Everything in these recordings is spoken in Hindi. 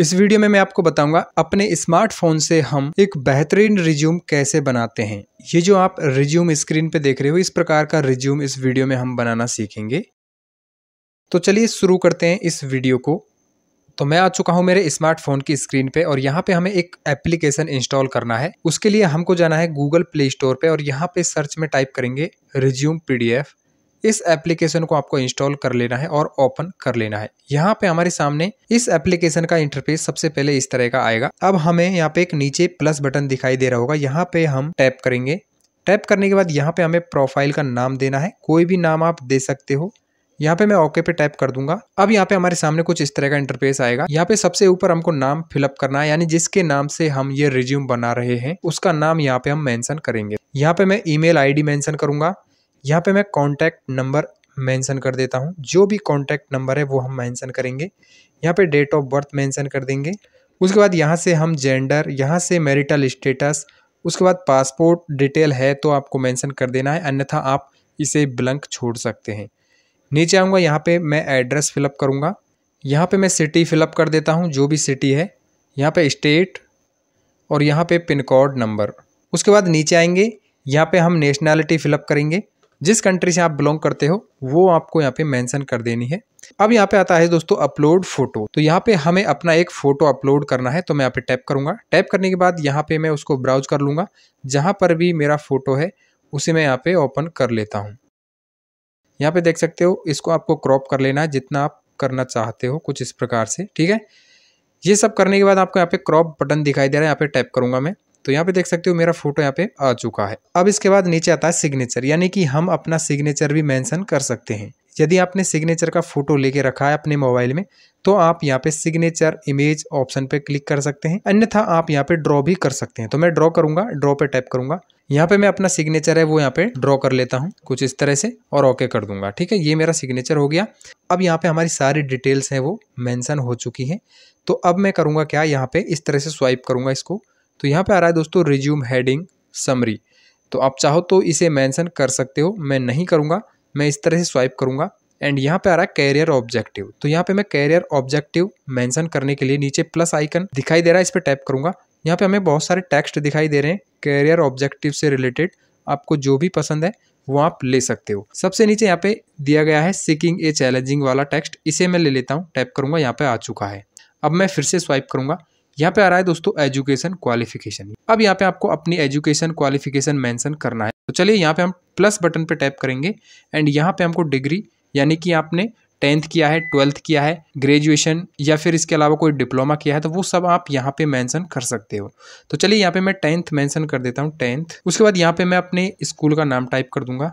इस वीडियो में मैं आपको बताऊंगा अपने स्मार्टफोन से हम एक बेहतरीन रिज्यूम कैसे बनाते हैं ये जो आप रिज्यूम स्क्रीन पे देख रहे हो इस प्रकार का रिज्यूम इस वीडियो में हम बनाना सीखेंगे तो चलिए शुरू करते हैं इस वीडियो को तो मैं आ चुका हूं मेरे स्मार्टफोन की स्क्रीन पे और यहाँ पे हमें एक एप्लीकेशन इंस्टॉल करना है उसके लिए हमको जाना है गूगल प्ले स्टोर पे और यहाँ पे सर्च में टाइप करेंगे रिज्यूम पीडीएफ इस एप्लीकेशन को आपको इंस्टॉल कर लेना है और ओपन कर लेना है यहाँ पे हमारे सामने इस एप्लीकेशन का इंटरफेस सबसे पहले इस तरह का आएगा अब हमें यहाँ पे एक नीचे प्लस बटन दिखाई दे रहा होगा यहाँ पे हम टैप करेंगे टैप करने के बाद यहाँ पे हमें प्रोफाइल का नाम देना है कोई भी नाम आप दे सकते हो यहाँ पे मैं ओके पे टैप कर दूंगा अब यहाँ पे हमारे सामने कुछ इस तरह का इंटरफेस आएगा यहाँ पे सबसे ऊपर हमको नाम फिलअप करना है यानी जिसके नाम से हम ये रिज्यूम बना रहे हैं उसका नाम यहाँ पे हम मेंशन करेंगे यहाँ पे मैं ईमेल आईडी मेंशन करूंगा यहाँ पे मैं कॉन्टैक्ट नंबर मेंशन कर देता हूँ जो भी कॉन्टैक्ट नंबर है वो हम मेंशन करेंगे यहाँ पे डेट ऑफ बर्थ मेंशन कर देंगे उसके बाद यहाँ से हम जेंडर यहाँ से मैरिटल स्टेटस उसके बाद पासपोर्ट डिटेल है तो आपको मेंशन कर देना है अन्यथा आप इसे ब्लंक छोड़ सकते हैं नीचे आऊँगा यहाँ पर मैं एड्रेस फिलअप करूँगा यहाँ पर मैं सिटी फिलअप कर देता हूँ जो भी सिटी है यहाँ पर स्टेट और यहाँ पे पिन कोड नंबर उसके बाद नीचे आएंगे यहाँ पे हम नेशनैलिटी फिलअप करेंगे जिस कंट्री से आप बिलोंग करते हो वो आपको यहाँ पे मेंशन कर देनी है अब यहाँ पे आता है दोस्तों अपलोड फोटो तो यहाँ पे हमें अपना एक फोटो अपलोड करना है तो मैं यहाँ पे टैप करूंगा टैप करने के बाद यहाँ पे मैं उसको ब्राउज कर लूंगा जहां पर भी मेरा फोटो है उसे मैं यहाँ पे ओपन कर लेता हूँ यहाँ पे देख सकते हो इसको आपको क्रॉप कर लेना है जितना आप करना चाहते हो कुछ इस प्रकार से ठीक है ये सब करने के बाद आपको यहाँ पे क्रॉप बटन दिखाई दे रहा है यहाँ पे टैप करूंगा मैं तो यहाँ पे देख सकते हो मेरा फोटो यहाँ पे आ चुका है अब इसके बाद नीचे आता है सिग्नेचर यानी कि हम अपना सिग्नेचर भी मेंशन कर सकते हैं यदि आपने सिग्नेचर का फोटो लेके रखा है अपने मोबाइल में तो आप यहाँ पे सिग्नेचर इमेज ऑप्शन पे क्लिक कर सकते हैं अन्यथा आप यहाँ पे ड्रॉ भी कर सकते हैं तो मैं ड्रॉ करूंगा ड्रॉ पे टाइप करूंगा यहाँ पे मैं अपना सिग्नेचर है वो यहाँ पे ड्रॉ कर लेता हूँ कुछ इस तरह से और ओके कर दूंगा ठीक है ये मेरा सिग्नेचर हो गया अब यहाँ पे हमारी सारी डिटेल्स हैं वो मेंशन हो चुकी हैं तो अब मैं करूँगा क्या यहाँ पे इस तरह से स्वाइप करूँगा इसको तो यहाँ पे आ रहा है दोस्तों रिज्यूम हेडिंग समरी तो आप चाहो तो इसे मेंशन कर सकते हो मैं नहीं करूँगा मैं इस तरह से स्वाइप करूँगा एंड यहाँ पे आ रहा है कैरियर ऑब्जेक्टिव तो यहाँ पे मैं कैरियर ऑब्जेक्टिव मेंशन करने के लिए नीचे प्लस आइकन दिखाई दे रहा है इस पर टैप करूँगा यहाँ पे हमें बहुत सारे टेक्स्ट दिखाई दे रहे हैं कैरियर ऑब्जेक्टिव से रिलेटेड आपको जो भी पसंद है वो आप ले सकते हो सबसे नीचे यहाँ पे दिया गया है सिकिंग ए चैलेंजिंग वाला टेक्स्ट इसे मैं ले लेता हूँ टैप करूँगा यहाँ पे आ चुका है अब मैं फिर से स्वाइप करूंगा यहाँ पे आ रहा है दोस्तों एजुकेशन क्वालिफिकेशन अब यहाँ पे आपको अपनी एजुकेशन क्वालिफिकेशन मेंशन करना है तो चलिए यहाँ पे हम प्लस बटन पे टैप करेंगे एंड यहाँ पे हमको डिग्री यानी कि आपने टेंथ किया है ट्वेल्थ किया है ग्रेजुएशन या फिर इसके अलावा कोई डिप्लोमा किया है तो वो सब आप यहाँ पे मेंशन कर सकते हो तो चलिए यहाँ पे मैं टेंथ मेंशन कर देता हूँ टेंथ उसके बाद यहाँ पे मैं अपने स्कूल का नाम टाइप कर दूंगा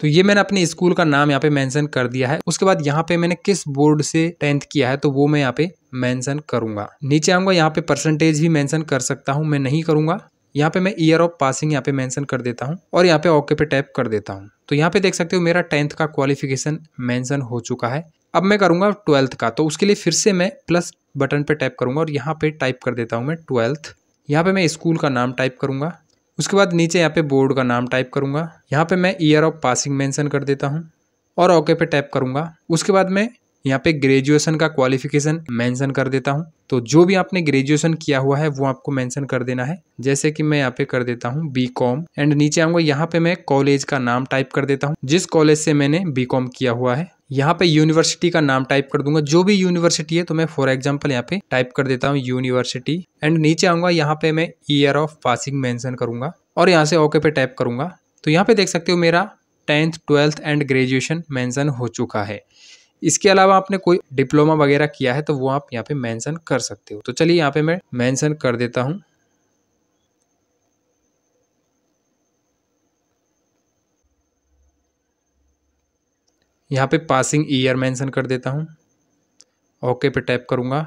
तो ये मैंने अपने स्कूल का नाम यहाँ पे मेंशन कर दिया है उसके बाद यहाँ पे मैंने किस बोर्ड से टेंथ किया है तो वो मैं यहाँ पे मेंशन करूंगा नीचे आऊंगा यहाँ पे परसेंटेज भी मेंशन कर सकता हूँ मैं नहीं करूंगा यहाँ पे मैं ईयर ऑफ पासिंग यहाँ पे मेंशन कर देता हूँ और यहाँ पे ओके पे टैप कर देता हूँ तो यहाँ पे देख सकते हो मेरा टेंथ का क्वालिफिकेशन मेंशन हो चुका है अब मैं करूँगा ट्वेल्थ का तो उसके लिए फिर से मैं प्लस बटन पे टैप करूंगा और यहाँ पे टाइप कर देता हूँ मैं ट्वेल्थ यहाँ पे मैं स्कूल का नाम टाइप करूंगा उसके बाद नीचे यहाँ पे बोर्ड का नाम टाइप करूँगा यहाँ पे मैं ईयर ऑफ पासिंग मेंशन कर देता हूँ और ओके पे टैप करूँगा उसके बाद मैं यहाँ पे ग्रेजुएशन का क्वालिफिकेशन मेंशन कर देता हूँ तो जो भी आपने ग्रेजुएशन किया हुआ है वो आपको मेंशन कर देना है जैसे कि मैं यहाँ पे कर देता हूँ बी कॉम एंड नीचे आऊँगा यहाँ पे मैं कॉलेज का नाम टाइप कर देता हूँ जिस कॉलेज से मैंने बी कॉम किया हुआ है यहाँ पे यूनिवर्सिटी का नाम टाइप कर दूंगा जो भी यूनिवर्सिटी है तो मैं फॉर एग्जाम्पल यहाँ पे टाइप कर देता हूँ यूनिवर्सिटी एंड नीचे आऊंगा यहाँ पे मैं ईयर ऑफ पासिंग मैंशन करूंगा और यहाँ से ओके पे टाइप करूंगा तो यहाँ पे देख सकते हो मेरा tenth twelfth and graduation mention हो चुका है इसके अलावा आपने कोई डिप्लोमा वगैरह किया है तो वो आप यहाँ पे मेंशन कर सकते हो तो चलिए यहाँ पे मैं मेंशन कर देता हूँ यहाँ पे पासिंग ईयर मेंशन कर देता हूँ ओके पे टैप करूँगा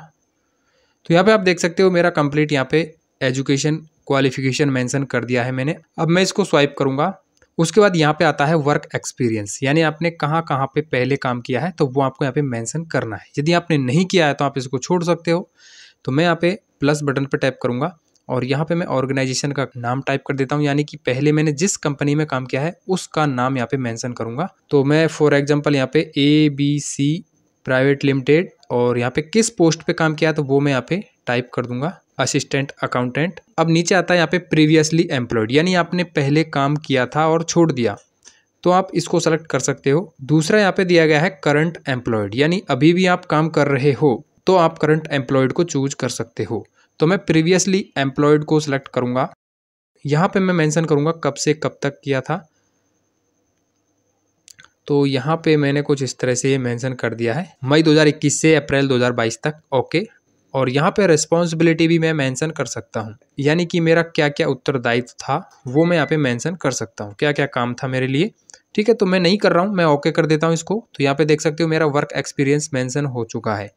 तो यहाँ पे आप देख सकते हो मेरा कंप्लीट यहाँ पे एजुकेशन क्वालिफिकेशन मेंशन कर दिया है मैंने अब मैं इसको स्वाइप करूँगा उसके बाद यहाँ पे आता है वर्क एक्सपीरियंस यानी आपने कहाँ कहाँ पे पहले काम किया है तो वो आपको यहाँ पे मेंशन करना है यदि आपने नहीं किया है तो आप इसको छोड़ सकते हो तो मैं यहाँ पे प्लस बटन पे टैप करूँगा और यहाँ पे मैं ऑर्गेनाइजेशन का नाम टाइप कर देता हूँ यानी कि पहले मैंने जिस कंपनी में काम किया है उसका नाम यहाँ पर मैंसन करूँगा तो मैं फॉर एग्जाम्पल यहाँ पर A B C private limited और यहाँ पर किस पोस्ट पर काम किया तो वो मैं यहाँ पर टाइप कर दूँगा असिस्टेंट अकाउंटेंट अब नीचे आता है यहाँ पे प्रीवियसली एम्प्लॉयड यानी आपने पहले काम किया था और छोड़ दिया तो आप इसको सेलेक्ट कर सकते हो दूसरा यहाँ पे दिया गया है करंट एम्प्लॉयड यानी अभी भी आप काम कर रहे हो तो आप करंट एम्प्लॉयड को चूज कर सकते हो तो मैं प्रीवियसली एम्प्लॉयड को सिलेक्ट करूँगा यहाँ पे मैं मैंसन करूँगा कब से कब तक किया था तो यहाँ पे मैंने कुछ इस तरह से मेंशन कर दिया है मई 2021 से अप्रैल 2022 तक ओके और यहाँ पे रिस्पॉन्सिबिलिटी भी मैं मेंशन कर सकता हूँ यानी कि मेरा क्या क्या उत्तरदायित्व था वो मैं यहाँ पे मेंशन कर सकता हूँ क्या क्या काम था मेरे लिए ठीक है तो मैं नहीं कर रहा हूँ मैं ओके कर देता हूँ इसको तो यहाँ पे देख सकते हो मेरा वर्क एक्सपीरियंस मेंशन हो चुका है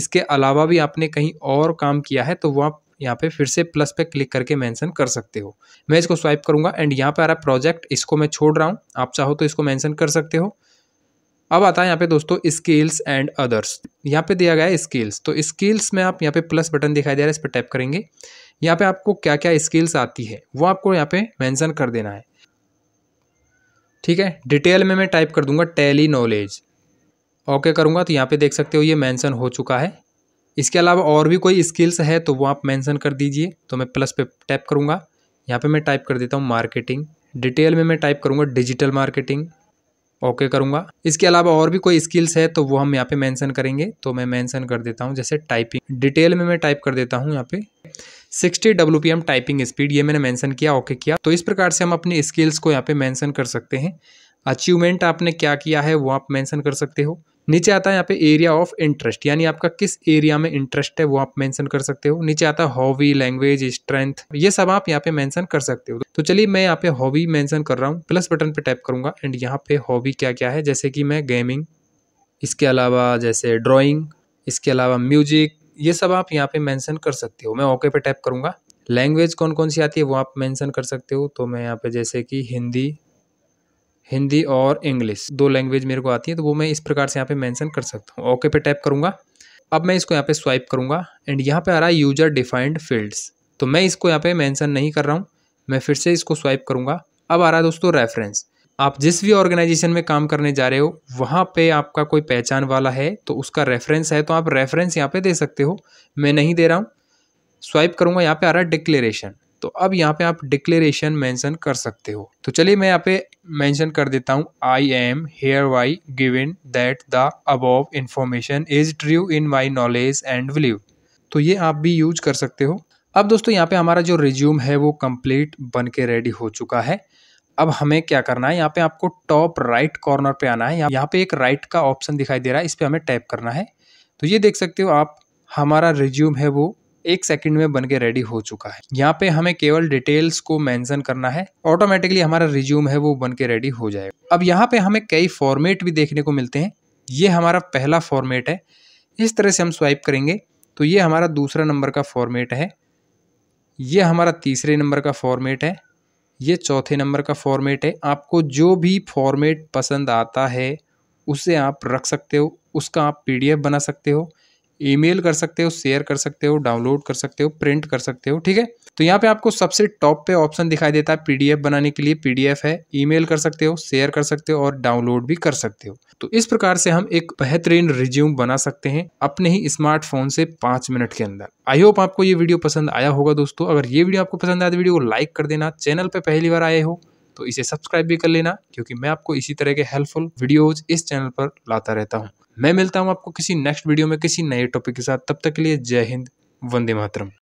इसके अलावा भी आपने कहीं और काम किया है तो आप यहाँ पे फिर से प्लस पे क्लिक करके मेंशन कर सकते हो मैं इसको स्वाइप करूँगा एंड यहाँ पर आ रहा प्रोजेक्ट इसको मैं छोड़ रहा हूँ आप चाहो तो इसको मैंसन कर सकते हो अब आता है यहाँ पे दोस्तों स्किल्स एंड अदर्स यहाँ पे दिया गया है स्किल्स तो स्किल्स में आप यहाँ पे प्लस बटन दिखाई दे रहा है इस पर टैप करेंगे यहाँ पे आपको क्या क्या स्किल्स आती है वो आपको यहाँ पे मेंशन कर देना है ठीक है डिटेल में मैं टाइप कर दूंगा टैली नॉलेज ओके करूँगा तो यहाँ पे देख सकते हो ये मैंसन हो चुका है इसके अलावा और भी कोई स्किल्स है तो वो आप मैंसन कर दीजिए तो मैं प्लस पे टैप करूँगा यहाँ पर मैं टाइप कर देता हूँ मार्केटिंग डिटेल में मैं टाइप करूँगा डिजिटल मार्केटिंग ओके करूंगा करूँगा इसके अलावा और भी कोई स्किल्स है तो वो हम यहाँ पे मेंशन करेंगे तो मैं मेंशन कर देता हूँ जैसे टाइपिंग डिटेल में मैं टाइप कर देता हूँ यहाँ पे 60 W P M typing speed ये मैंने मेंशन किया ओके किया तो इस प्रकार से हम अपनी स्किल्स को यहाँ पे मेंशन कर सकते हैं अचीवमेंट आपने क्या किया है वो आप मेंशन कर सकते हो नीचे आता है यहाँ पे एरिया ऑफ इंटरेस्ट यानी आपका किस एरिया में इंटरेस्ट है वो आप मेंशन कर सकते हो नीचे आता है हॉबी लैंग्वेज स्ट्रेंथ ये सब आप यहाँ पे मेंशन कर सकते हो तो चलिए मैं यहाँ पे हॉबी मेंशन कर रहा हूँ प्लस बटन पे टैप करूंगा एंड यहाँ पे हॉबी क्या क्या है जैसे कि मैं गेमिंग इसके अलावा जैसे ड्रॉइंग इसके अलावा म्यूजिक ये सब आप यहाँ पे मैंसन कर सकते हो मैं ओके पे टैप करूंगा लैंग्वेज कौन कौन सी आती है वो आप मैंसन कर सकते हो तो मैं यहाँ पे जैसे कि हिंदी हिंदी और इंग्लिश दो लैंग्वेज मेरे को आती है तो वो मैं इस प्रकार से यहाँ पे मेंशन कर सकता हूँ ओके पे टैप करूँगा अब मैं इसको यहाँ पे स्वाइप करूँगा एंड यहाँ पे आ रहा है यूजर डिफाइंड फील्ड्स तो मैं इसको यहाँ पे मेंशन नहीं कर रहा हूँ मैं फिर से इसको स्वाइप करूँगा अब आ रहा है दोस्तों रेफरेंस आप जिस भी ऑर्गेनाइजेशन में काम करने जा रहे हो वहाँ पर आपका कोई पहचान वाला है तो उसका रेफरेंस है तो आप रेफरेंस यहाँ पर दे सकते हो मैं नहीं दे रहा हूँ स्वाइप करूँगा यहाँ पर आ रहा है डिक्लेरेशन तो अब यहाँ पे आप डिक्लेरेशन मेंशन कर सकते हो तो चलिए मैं यहाँ पे मेंशन कर देता हूँ I am hereby given that the above information is true in my knowledge and believe तो ये आप भी यूज कर सकते हो अब दोस्तों यहाँ पे हमारा जो रिज्यूम है वो कंप्लीट बन के रेडी हो चुका है अब हमें क्या करना है यहाँ पे आपको टॉप राइट कॉर्नर पे आना है यहाँ पे एक राइट right का ऑप्शन दिखाई दे रहा है इस पर हमें टैप करना है तो ये देख सकते हो आप हमारा रिज्यूम है वो एक सेकंड में बन के रेडी हो चुका है यहाँ पे हमें केवल डिटेल्स को मेंशन करना है ऑटोमेटिकली हमारा रिज्यूम है वो बन के रेडी हो जाएगा अब यहाँ पे हमें कई फॉर्मेट भी देखने को मिलते हैं ये हमारा पहला फॉर्मेट है इस तरह से हम स्वाइप करेंगे तो ये हमारा दूसरा नंबर का फॉर्मेट है ये हमारा तीसरे नंबर का फॉर्मेट है ये चौथे नंबर का फॉर्मेट है आपको जो भी फॉर्मेट पसंद आता है उसे आप रख सकते हो उसका आप पी बना सकते हो ईमेल कर सकते हो शेयर कर सकते हो डाउनलोड कर सकते हो प्रिंट कर सकते हो ठीक है तो यहाँ पे आपको सबसे टॉप पे ऑप्शन दिखाई देता है पीडीएफ बनाने के लिए पीडीएफ है ईमेल कर सकते हो शेयर कर सकते हो और डाउनलोड भी कर सकते हो तो इस प्रकार से हम एक बेहतरीन रिज्यूम बना सकते हैं अपने ही स्मार्टफोन से पांच मिनट के अंदर आई होप आपको ये वीडियो पसंद आया होगा दोस्तों अगर ये वीडियो आपको पसंद आया तो वीडियो को लाइक कर देना चैनल पर पहली बार आए हो तो इसे सब्सक्राइब भी कर लेना क्योंकि मैं आपको इसी तरह के हेल्पफुल वीडियोज इस चैनल पर लाता रहता हूँ मैं मिलता हूँ आपको किसी नेक्स्ट वीडियो में किसी नए टॉपिक के साथ तब तक के लिए जय हिंद वंदे मातरम